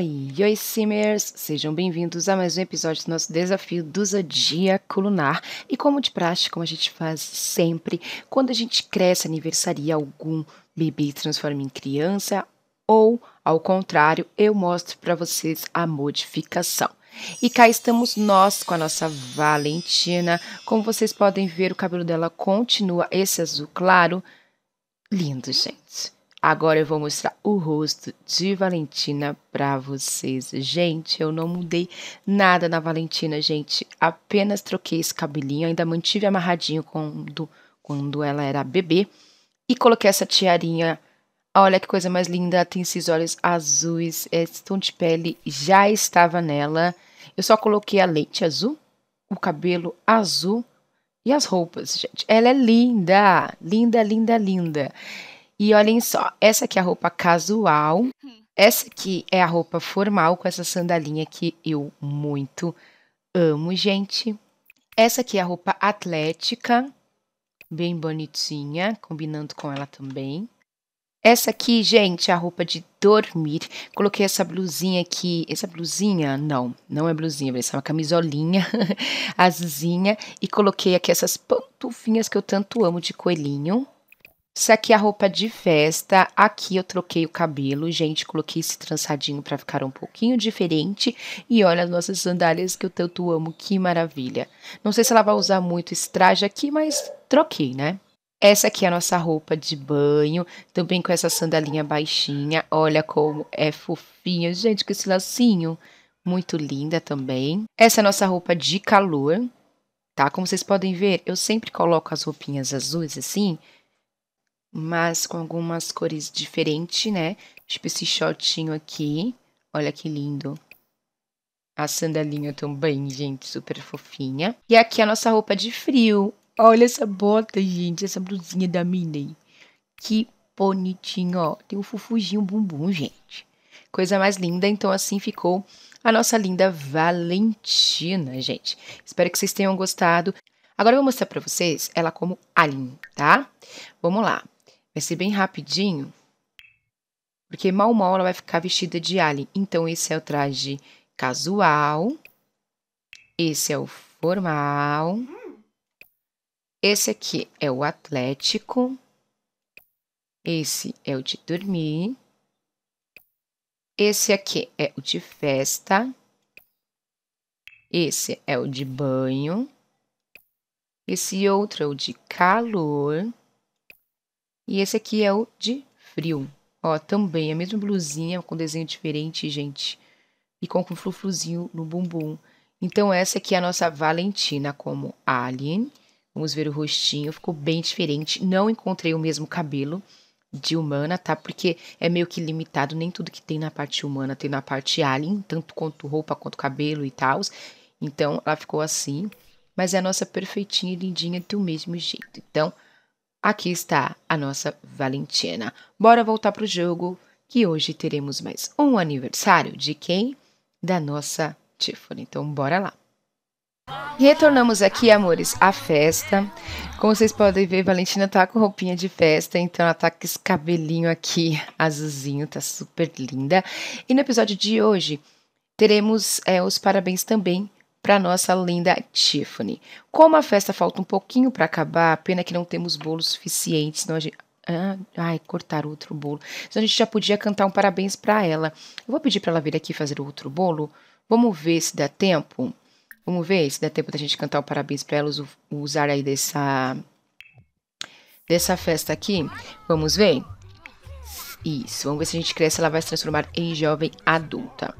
Oi, oi Simmers! Sejam bem-vindos a mais um episódio do nosso desafio do Zodíaco Lunar. E como de praxe, como a gente faz sempre, quando a gente cresce, aniversaria algum bebê transforma em criança ou, ao contrário, eu mostro para vocês a modificação. E cá estamos nós com a nossa Valentina. Como vocês podem ver, o cabelo dela continua esse azul claro. Lindo, gente. Agora eu vou mostrar o rosto de Valentina para vocês. Gente, eu não mudei nada na Valentina, gente. Apenas troquei esse cabelinho, ainda mantive amarradinho quando, quando ela era bebê. E coloquei essa tiarinha. Olha que coisa mais linda, tem esses olhos azuis, esse tom de pele já estava nela. Eu só coloquei a lente azul, o cabelo azul e as roupas, gente. Ela é linda, linda, linda, linda. E olhem só, essa aqui é a roupa casual. Hum. Essa aqui é a roupa formal com essa sandalinha que eu muito amo, gente. Essa aqui é a roupa atlética, bem bonitinha, combinando com ela também. Essa aqui, gente, é a roupa de dormir. Coloquei essa blusinha aqui. Essa blusinha, não, não é blusinha, essa é uma camisolinha azulzinha. E coloquei aqui essas pantufinhas que eu tanto amo de coelhinho. Isso aqui é a roupa é de festa. Aqui eu troquei o cabelo, gente. Coloquei esse trançadinho para ficar um pouquinho diferente. E olha as nossas sandálias que eu tanto amo. Que maravilha. Não sei se ela vai usar muito esse traje aqui, mas troquei, né? Essa aqui é a nossa roupa de banho, também com essa sandalinha baixinha. Olha como é fofinha, gente, com esse lacinho. Muito linda também. Essa é a nossa roupa de calor, tá? Como vocês podem ver, eu sempre coloco as roupinhas azuis assim, mas com algumas cores diferentes, né? Tipo esse shortinho aqui. Olha que lindo. A sandalinha também, gente, super fofinha. E aqui a nossa roupa de frio. Olha essa bota, gente, essa blusinha da Minnie. Que bonitinho, ó. Tem um fufuzinho bumbum, gente. Coisa mais linda. Então, assim ficou a nossa linda Valentina, gente. Espero que vocês tenham gostado. Agora eu vou mostrar pra vocês ela como Alien, tá? Vamos lá. Vai ser bem rapidinho, porque mal mal ela vai ficar vestida de alien. Então, esse é o traje casual, esse é o formal, esse aqui é o atlético, esse é o de dormir, esse aqui é o de festa, esse é o de banho, esse outro é o de calor, e esse aqui é o de frio. Ó, também a mesma blusinha com desenho diferente, gente. E com um frufruzinho no bumbum. Então, essa aqui é a nossa Valentina como Alien. Vamos ver o rostinho, ficou bem diferente. Não encontrei o mesmo cabelo de humana, tá? Porque é meio que limitado, nem tudo que tem na parte humana tem na parte alien, tanto quanto roupa, quanto cabelo e tal. Então, ela ficou assim. Mas é a nossa perfeitinha e lindinha do mesmo jeito. Então, Aqui está a nossa Valentina. Bora voltar para o jogo que hoje teremos mais um aniversário de quem? Da nossa Tiffany. Então, bora lá. Retornamos aqui, amores, à festa. Como vocês podem ver, Valentina tá com roupinha de festa, então ela tá com esse cabelinho aqui azulzinho, tá super linda. E no episódio de hoje teremos é, os parabéns também para nossa linda Tiffany. Como a festa falta um pouquinho para acabar, pena que não temos bolo suficiente, senão a gente. Ah, ai, cortar outro bolo. Senão a gente já podia cantar um parabéns para ela. Eu vou pedir para ela vir aqui fazer outro bolo. Vamos ver se dá tempo. Vamos ver se dá tempo da gente cantar um parabéns para ela usar aí dessa dessa festa aqui. Vamos ver? Isso, vamos ver se a gente cresce, ela vai se transformar em jovem adulta.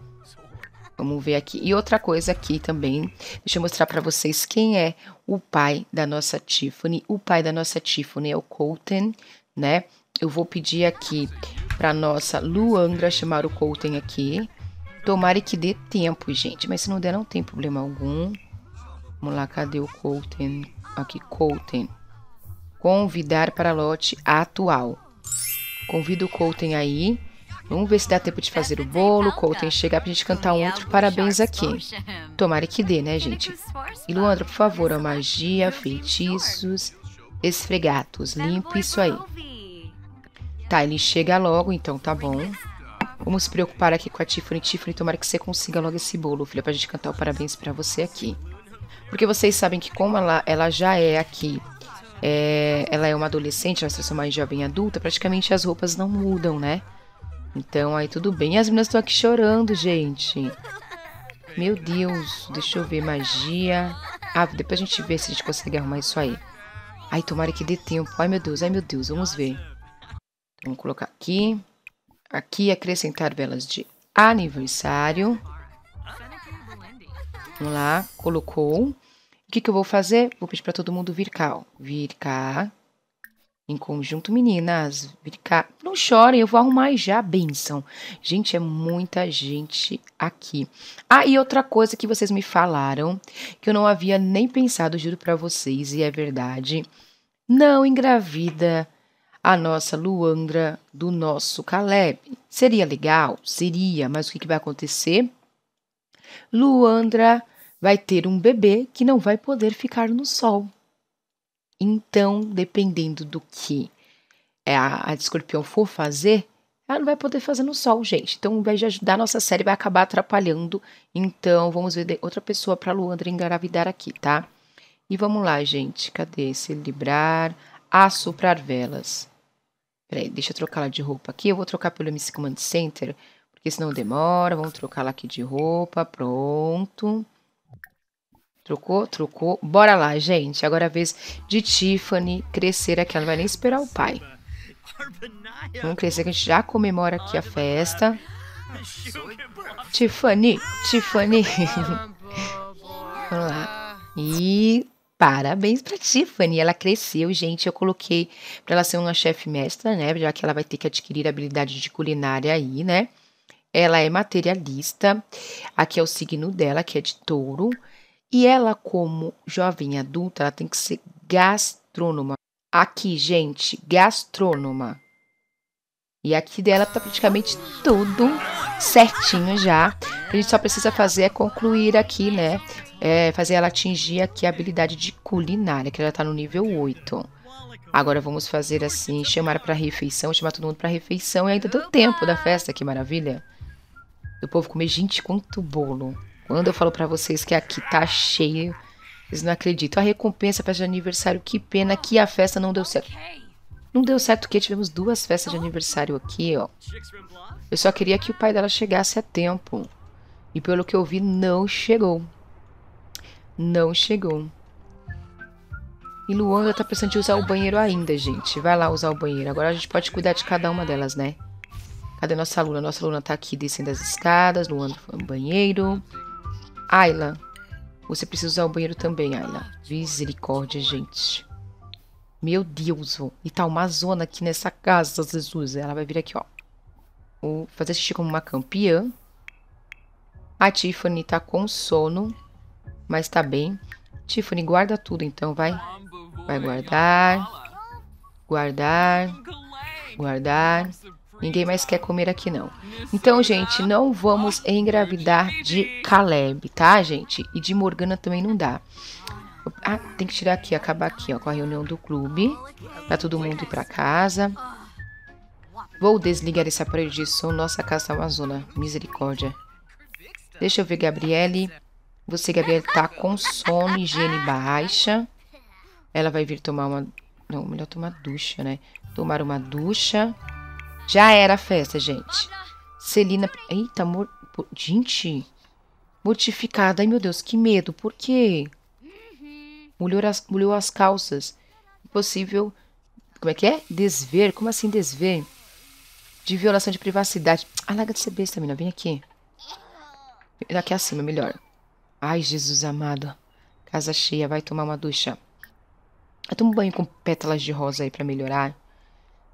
Vamos ver aqui. E outra coisa aqui também, deixa eu mostrar para vocês quem é o pai da nossa Tiffany. O pai da nossa Tiffany é o Colton, né? Eu vou pedir aqui para nossa Luandra chamar o Colton aqui. Tomara que dê tempo, gente. Mas se não der, não tem problema algum. Vamos lá, cadê o Colton? Aqui, Colton. Convidar para lote atual. Convido o Colton aí. Vamos ver se dá tempo de fazer o bolo. Colton, chegar pra gente cantar um outro parabéns aqui. Tomara que dê, né, gente? E Luandra, por favor, a magia, feitiços, esfregatos. limpo isso aí. Tá, ele chega logo, então tá bom. Vamos se preocupar aqui com a Tiffany. Tiffany, tomara que você consiga logo esse bolo, filha, pra gente cantar o parabéns para você aqui. Porque vocês sabem que como ela, ela já é aqui, é, ela é uma adolescente, ela se transforma em jovem adulta, praticamente as roupas não mudam, né? Então aí tudo bem. E as meninas estão aqui chorando, gente. Meu Deus, deixa eu ver magia. Ah, depois a gente vê se a gente consegue arrumar isso aí. Ai, tomara que dê tempo. Ai, meu Deus, ai, meu Deus, vamos ver. Vamos colocar aqui. Aqui, acrescentar velas de aniversário. Vamos lá, colocou. O que, que eu vou fazer? Vou pedir para todo mundo vir cá, ó. Vir cá em conjunto, meninas, brincar. Não chorem, eu vou arrumar já, benção. Gente, é muita gente aqui. Ah, e outra coisa que vocês me falaram, que eu não havia nem pensado, juro para vocês, e é verdade. Não engravida a nossa Luandra do nosso Caleb. Seria legal? Seria, mas o que, que vai acontecer? Luandra vai ter um bebê que não vai poder ficar no sol. Então, dependendo do que é a, a de escorpião for fazer, ela não vai poder fazer no sol, gente. Então, ao invés de ajudar a nossa série, vai acabar atrapalhando. Então, vamos ver outra pessoa para Luandra engravidar aqui, tá? E vamos lá, gente. Cadê? Celebrar, assoprar velas. Peraí, deixa eu trocar ela de roupa aqui. Eu vou trocar pelo MC Command Center, porque senão demora. Vamos trocar ela aqui de roupa. Pronto. Trocou? Trocou. Bora lá, gente. Agora é a vez de Tiffany crescer aqui. Ela não vai nem esperar o pai. Vamos crescer que a gente já comemora aqui a festa. Tiffany, Tiffany. Vamos lá. E Parabéns para Tiffany, ela cresceu, gente. Eu coloquei para ela ser uma chefe mestra, né? Já que ela vai ter que adquirir habilidade de culinária aí, né? Ela é materialista. Aqui é o signo dela, que é de touro. E ela, como jovem adulta, ela tem que ser gastrônoma. Aqui, gente, gastrônoma. E aqui dela tá praticamente tudo certinho já. A gente só precisa fazer é concluir aqui, né? É fazer ela atingir aqui a habilidade de culinária, que ela tá no nível 8. Agora vamos fazer assim, chamar para refeição, chamar todo mundo para refeição e ainda deu tempo da festa, que maravilha. O povo comer, gente, quanto bolo. Quando eu falo para vocês que aqui tá cheio, vocês não acreditam. A recompensa, para festa de aniversário, que pena que a festa não deu certo. Não deu certo porque tivemos duas festas de aniversário aqui, ó. Eu só queria que o pai dela chegasse a tempo. E pelo que eu vi, não chegou. Não chegou. E Luanda tá precisando de usar o banheiro ainda, gente. Vai lá usar o banheiro. Agora a gente pode cuidar de cada uma delas, né? Cadê nossa aluna? Nossa aluna tá aqui descendo as escadas. Luanda foi no banheiro. Ayla, você precisa usar o banheiro também, Ayla. Misericórdia, gente. Meu Deus, vô. E tá uma zona aqui nessa casa, Jesus. Ela vai vir aqui, ó. Vou fazer xixi como uma campeã. A Tiffany tá com sono, mas tá bem. Tiffany, guarda tudo então, vai. Vai guardar. Guardar. Guardar. Ninguém mais quer comer aqui não. Então, gente, não vamos engravidar de Caleb, tá, gente? E de Morgana também não dá. Ah, tem que tirar aqui, acabar aqui, ó, com a reunião do clube. Pra todo mundo ir pra casa. Vou desligar esse aparelho de som. Nossa casa tá zona. Misericórdia. Deixa eu ver, Gabriele. Você, Gabriele, tá com sono, higiene baixa. Ela vai vir tomar uma... Não, melhor tomar ducha, né? Tomar uma ducha. Já era a festa, gente. Celina. Eita, mor... gente. Mortificada. Ai, meu Deus, que medo. Por quê? Molhou as, molhou as calças. Impossível. Como é que é? Desver. Como assim desver? De violação de privacidade. Ah, larga de ser besta, menina. Vem aqui. Daqui acima, melhor. Ai, Jesus amado. Casa cheia, vai tomar uma ducha. Eu tomo banho com pétalas de rosa aí pra melhorar.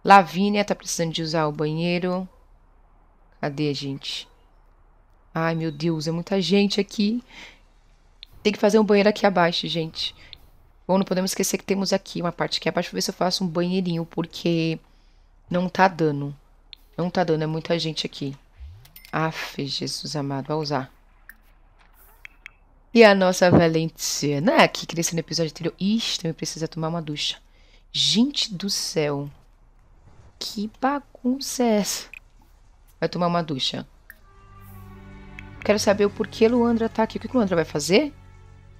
Lavínia tá precisando de usar o banheiro. Cadê a gente? Ai, meu Deus, é muita gente aqui. Tem que fazer um banheiro aqui abaixo, gente. Bom, não podemos esquecer que temos aqui uma parte aqui abaixo. Vou ver se eu faço um banheirinho, porque não tá dando. Não tá dando, é muita gente aqui. Aff, Jesus amado, vai usar. E a nossa Valenciana, ah, que cresceu no episódio anterior. Ixi, também precisa tomar uma ducha. Gente do céu. Que bagunça é essa? Vai tomar uma ducha. Quero saber o porquê Luandra tá aqui. O que Luandra vai fazer?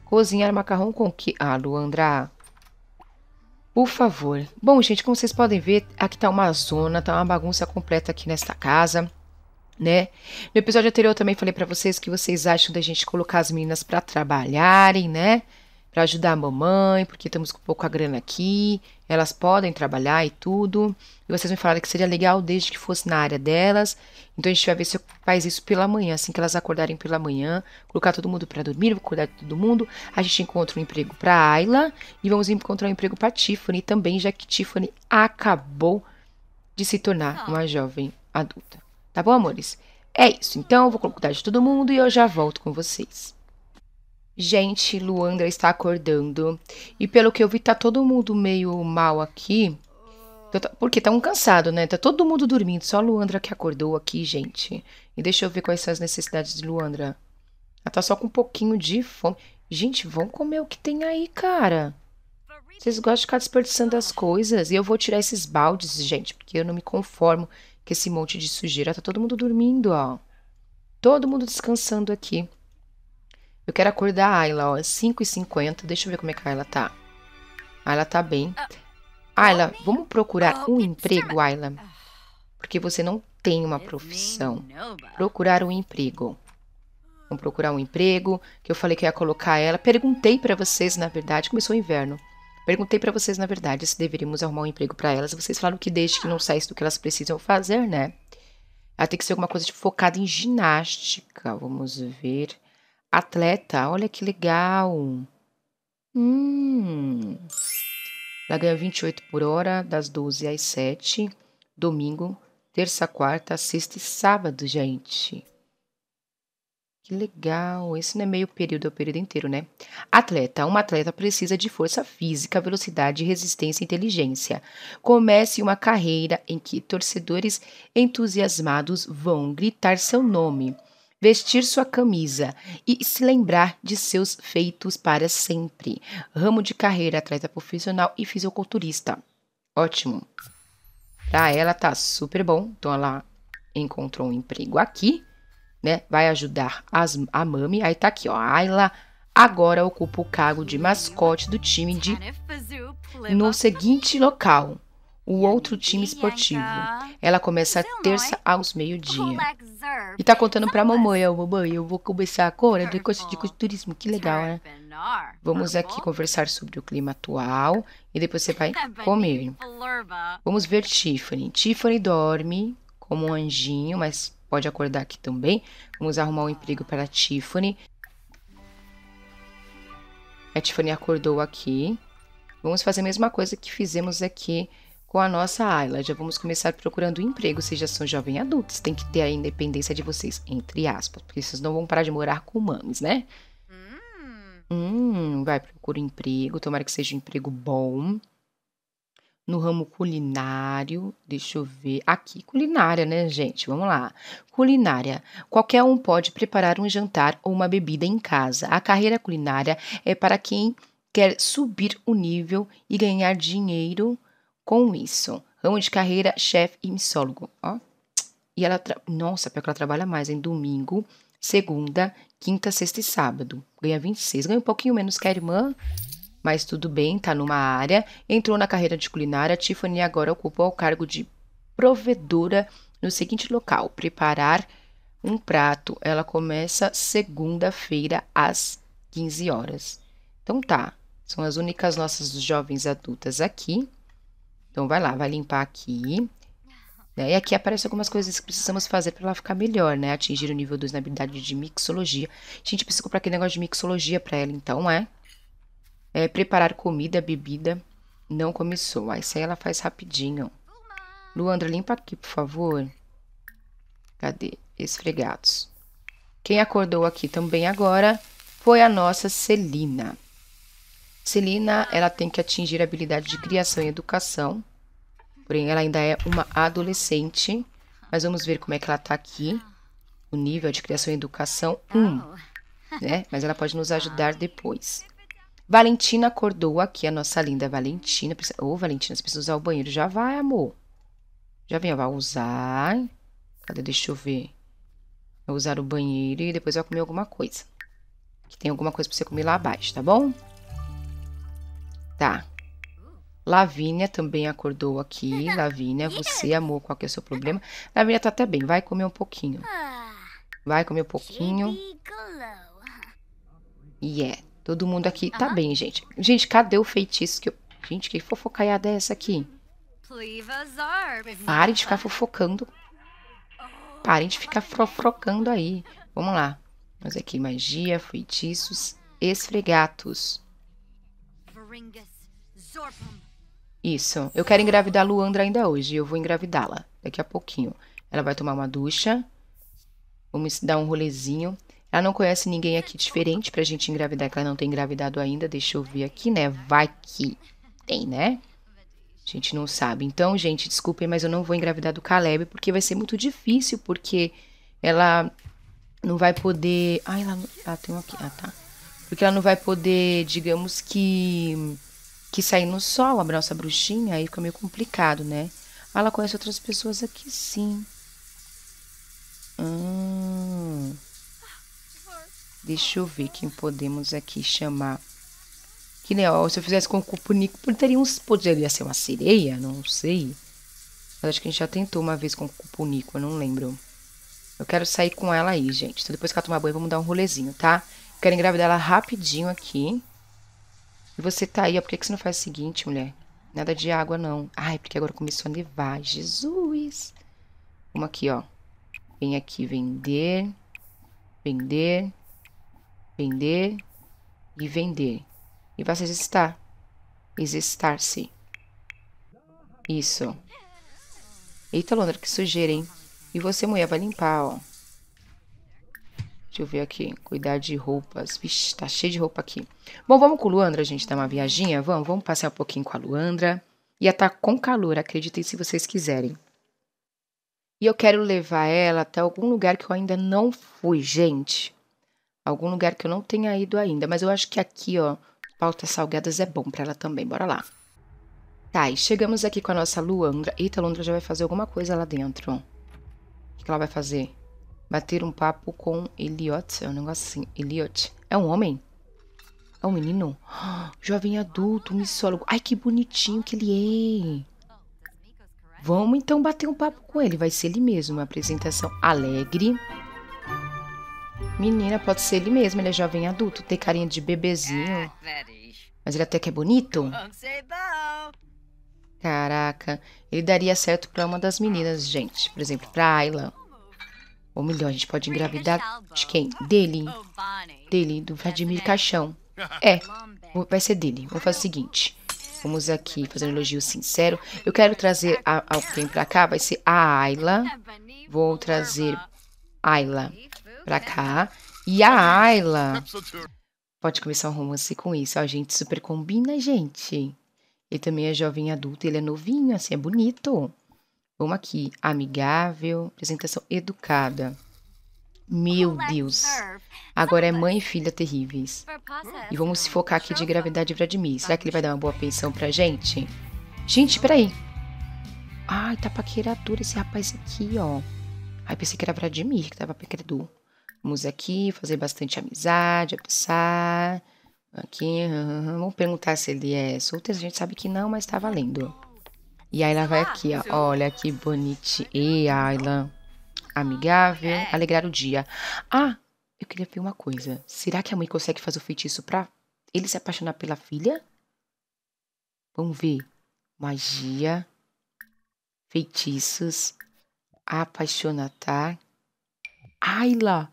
Cozinhar macarrão com que? Ah, Luandra. Por favor. Bom, gente, como vocês podem ver, aqui tá uma zona, tá uma bagunça completa aqui nesta casa, né? No episódio anterior eu também falei para vocês que vocês acham da gente colocar as meninas para trabalharem, né? para ajudar a mamãe, porque estamos com pouca grana aqui, elas podem trabalhar e tudo. E vocês me falaram que seria legal desde que fosse na área delas. Então a gente vai ver se faz isso pela manhã, assim que elas acordarem pela manhã, colocar todo mundo para dormir, cuidar de todo mundo. A gente encontra um emprego para Ayla e vamos encontrar um emprego para Tiffany também, já que Tiffany acabou de se tornar ah. uma jovem adulta. Tá bom, amores? É isso. Então, eu vou cuidar de todo mundo e eu já volto com vocês. Gente, Luandra está acordando. E pelo que eu vi, tá todo mundo meio mal aqui. Tá, porque tá um cansado, né? Tá todo mundo dormindo. Só a Luandra que acordou aqui, gente. E deixa eu ver quais são as necessidades de Luandra. Ela tá só com um pouquinho de fome. Gente, vão comer o que tem aí, cara. Vocês gostam de ficar desperdiçando as coisas. E eu vou tirar esses baldes, gente, porque eu não me conformo com esse monte de sujeira. Tá todo mundo dormindo, ó. Todo mundo descansando aqui. Eu quero acordar a Ayla, ó. 5h50. Deixa eu ver como é que a Ayla tá. A Ayla tá bem. Ayla, vamos procurar um emprego, Ayla? Porque você não tem uma profissão. Procurar um emprego. Vamos procurar um emprego, que eu falei que ia colocar ela. Perguntei para vocês, na verdade, começou o inverno. Perguntei para vocês, na verdade, se deveríamos arrumar um emprego para elas. Vocês falaram que desde que não saísse do que elas precisam fazer, né? Ela tem que ser alguma coisa tipo, focada em ginástica. Vamos ver. Atleta, olha que legal. Hum. Ela ganha 28 por hora, das 12 às 7. Domingo, terça, quarta, sexta e sábado, gente. Que legal. Esse não é meio período, é o período inteiro, né? Atleta. Uma atleta precisa de força física, velocidade, resistência e inteligência. Comece uma carreira em que torcedores entusiasmados vão gritar seu nome vestir sua camisa e se lembrar de seus feitos para sempre. Ramo de carreira atleta profissional e fisiculturista. Ótimo. Para ela tá super bom. Então ela encontrou um emprego aqui, né? Vai ajudar as, a mami. Aí tá aqui, ó. Ayla agora ocupa o cargo de mascote do time de é no seguinte local o outro time esportivo. Então, Ela começa terça aos meio-dia. É e tá contando pra é mamãe, ó, mamãe, eu vou começar agora do curso de turismo. que legal, né? Vamos aqui conversar sobre o clima atual e depois você vai comer. Vamos ver Tiffany. Tiffany dorme como um anjinho, mas pode acordar aqui também. Vamos arrumar um emprego para Tiffany. A Tiffany acordou aqui. Vamos fazer a mesma coisa que fizemos aqui com a nossa Ayla. Já vamos começar procurando emprego, vocês já são jovens adultos, tem que ter a independência de vocês, entre aspas, porque vocês não vão parar de morar com mames, né? Hum. hum, vai, procura emprego, tomara que seja um emprego bom. No ramo culinário, deixa eu ver. Aqui, culinária, né, gente? Vamos lá. Culinária. Qualquer um pode preparar um jantar ou uma bebida em casa. A carreira culinária é para quem quer subir o nível e ganhar dinheiro com isso. Ramo de carreira, chefe e missólogo. Ó. E ela, tra... nossa, pior que ela trabalha mais em domingo, segunda, quinta, sexta e sábado. Ganha 26, ganha um pouquinho menos que a irmã, mas tudo bem, tá numa área. Entrou na carreira de culinária, Tiffany agora ocupou o cargo de provedora no seguinte local: preparar um prato. Ela começa segunda-feira às 15 horas. Então tá, são as únicas nossas jovens adultas aqui. Então, vai lá, vai limpar aqui. Né? E aqui aparecem algumas coisas que precisamos fazer para ela ficar melhor, né? Atingir o nível 2 na habilidade de mixologia. A gente precisa comprar aquele negócio de mixologia para ela, então, é? é? Preparar comida, bebida. Não começou. Ah, isso aí ela faz rapidinho. Luandra, limpa aqui, por favor. Cadê? Esfregados. Quem acordou aqui também agora foi a nossa Celina. Celina, ela tem que atingir a habilidade de criação e educação. Porém, ela ainda é uma adolescente. Mas vamos ver como é que ela tá aqui. O nível de criação e educação 1. Um, né? Mas ela pode nos ajudar depois. Valentina acordou aqui, a nossa linda Valentina. Ô, oh, Valentina, você precisa usar o banheiro. Já vai, amor. Já vem, vai usar. Cadê? Deixa eu ver. Vou usar o banheiro e depois vai comer alguma coisa. Que tem alguma coisa pra você comer lá abaixo, tá bom? Tá. Lavínia também acordou aqui. Lavínia, você, amou? qual que é o seu problema? Lavínia tá até bem, vai comer um pouquinho. Vai comer um pouquinho. E yeah. é, todo mundo aqui tá bem, gente. Gente, cadê o feitiço que eu... Gente, que fofocaiada é essa aqui? Parem de ficar fofocando. Parem de ficar fofocando aí. Vamos lá. Mas aqui, magia, feitiços, esfregatos. Isso. Eu quero engravidar a Luandra ainda hoje. Eu vou engravidá-la daqui a pouquinho. Ela vai tomar uma ducha. Vamos dar um rolezinho. Ela não conhece ninguém aqui diferente pra gente engravidar, que ela não tem engravidado ainda. Deixa eu ver aqui, né? Vai que tem, né? A gente não sabe. Então, gente, desculpem, mas eu não vou engravidar do Caleb, porque vai ser muito difícil, porque ela não vai poder. Ai, ela, ela tem uma aqui. Ah, tá. Porque ela não vai poder, digamos que que sair no sol, a nossa bruxinha, aí fica meio complicado, né? Ah, ela conhece outras pessoas aqui, sim. Hum. Deixa eu ver quem podemos aqui chamar. Que nem, ó, se eu fizesse com o Cupunico, teria uns, poderia ser uma sereia, não sei. Mas acho que a gente já tentou uma vez com o Cupunico, eu não lembro. Eu quero sair com ela aí, gente. Então depois que ela tomar banho, vamos dar um rolezinho, tá? quero engravidar ela rapidinho aqui. E você tá aí, ó, por que, que você não faz o seguinte, mulher? Nada de água, não. Ai, porque agora começou a nevar. Jesus! Vamos aqui, ó. Vem aqui vender, vender, vender e vender. E vai se existar. Existar-se. Isso. Eita, Londra, que sujeira, hein? E você, mulher, vai limpar, ó. Deixa eu ver aqui. Cuidar de roupas. Vixe, tá cheio de roupa aqui. Bom, vamos com a Luandra, gente, dar uma viaginha? Vamos, vamos passear um pouquinho com a Luandra. Ia estar tá com calor, acreditem se vocês quiserem. E eu quero levar ela até algum lugar que eu ainda não fui, gente. Algum lugar que eu não tenha ido ainda. Mas eu acho que aqui, ó, pautas salgadas é bom para ela também. Bora lá. Tá, e chegamos aqui com a nossa Luandra. Eita, a Luandra já vai fazer alguma coisa lá dentro. O que ela vai fazer? bater um papo com Eliot. É um negócio assim. Eliot. É um homem? É um menino? jovem adulto, missólogo. Ai, que bonitinho que ele é. Vamos então bater um papo com ele. Vai ser ele mesmo. Uma apresentação alegre. Menina, pode ser ele mesmo. Ele é jovem adulto. Tem carinha de bebezinho. É, Mas ele até que é bonito. Caraca. Ele daria certo para uma das meninas, gente. Por exemplo, pra Ayla. Ou melhor, a gente pode engravidar de quem? Dele. Oh, dele, do Vladimir Caixão. É, vai ser dele. Vamos fazer o seguinte. Vamos aqui fazer um elogio sincero. Eu quero trazer a, alguém pra cá. Vai ser a Ayla. Vou trazer Ayla pra cá. E a Ayla pode começar um romance com isso. A gente super combina, gente. Ele também é jovem adulto, ele é novinho, assim, é bonito. Vamos aqui, amigável, apresentação educada. Meu Deus. Agora é mãe e filha terríveis. E vamos se focar aqui de gravidade Vladimir. Será que ele vai dar uma boa pensão pra gente? Gente, peraí. Ai, tá paquerador esse rapaz aqui, ó. Ai, pensei que era Vladimir que tava paquerador. Vamos aqui fazer bastante amizade, abraçar. Aqui, vamos perguntar se ele é solteiro. A gente sabe que não, mas tá valendo. E aí Ayla vai ah, aqui, ó. Olha que bonitinha. E Ayla. Amigável. É. Alegrar o dia. Ah, eu queria ver uma coisa. Será que a mãe consegue fazer o feitiço pra ele se apaixonar pela filha? Vamos ver. Magia. Feitiços. Apaixonatar. Ayla!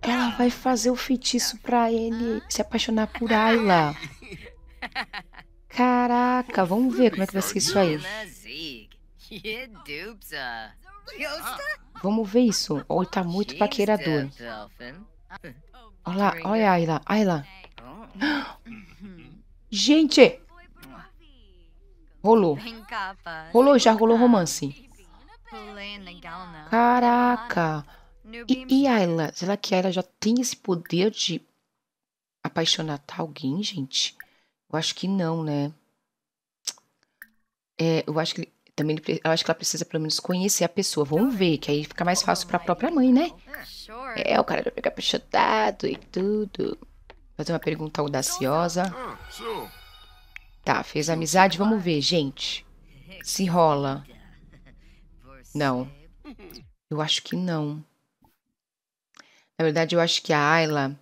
Ela vai fazer o feitiço pra ele se apaixonar por Ayla. Caraca, vamos ver como é que vai ser isso aí. Vamos ver isso. Ou tá muito paquerador. Olha lá, olha a Ayla, Ayla. Gente! Rolou. Rolou, já rolou romance. Caraca. E, e Ayla? Será que ela já tem esse poder de apaixonar alguém, gente? Eu acho que não, né? É, eu acho que também eu acho que ela precisa pelo menos conhecer a pessoa. Vamos então, ver, que aí fica mais fácil para a própria então. mãe, né? Ah, é, o cara vai pegar apaixonado e tudo. Fazer uma pergunta audaciosa. Ah, tá, fez amizade. Vamos ver, gente. Se rola. Não. Eu acho que não. Na verdade, eu acho que a Ayla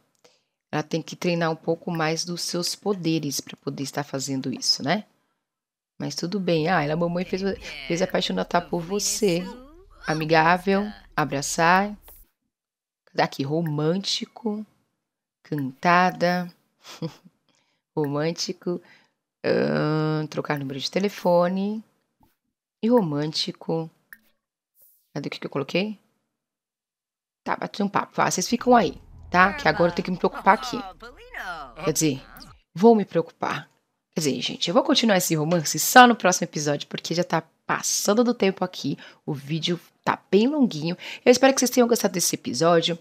ela tem que treinar um pouco mais dos seus poderes para poder estar fazendo isso, né? Mas tudo bem. Ah, ela, mamãe fez, é, fez notar por você. Amigável, abraçar. Daqui, ah, romântico, cantada, romântico, uh, trocar número de telefone e romântico. Cadê o que, que eu coloquei? Tá, bati um papo. Ah, vocês ficam aí tá? Que agora eu tenho que me preocupar aqui. Quer dizer, vou me preocupar. Quer dizer, gente, eu vou continuar esse romance só no próximo episódio, porque já tá passando do tempo aqui. O vídeo tá bem longuinho. Eu espero que vocês tenham gostado desse episódio.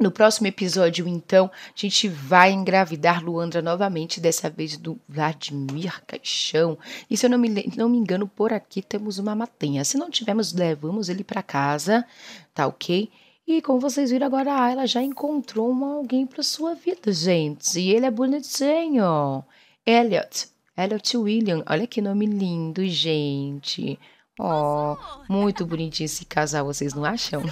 No próximo episódio, então, a gente vai engravidar Luandra novamente, dessa vez do Vladimir Caixão. E se eu não me, não me engano, por aqui temos uma matinha. Se não tivermos, levamos ele para casa, tá ok? E como vocês viram agora, a Ayla já encontrou um alguém para sua vida, gente. E ele é bonitinho. Elliot. Elliot William. Olha que nome lindo, gente. Oh, muito bonitinho esse casal, vocês não acham?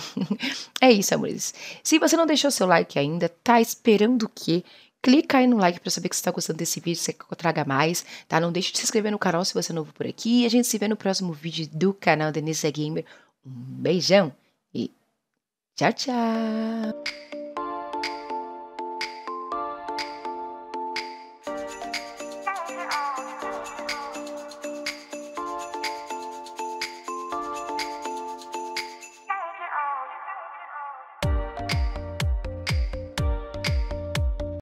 é isso, amores. Se você não deixou seu like ainda, tá esperando o quê? Clica aí no like para saber que você está gostando desse vídeo, você quer que eu traga mais, tá? Não deixe de se inscrever no canal se você é novo por aqui. E a gente se vê no próximo vídeo do canal Denise Gamer. Um beijão! Ciao, ciao.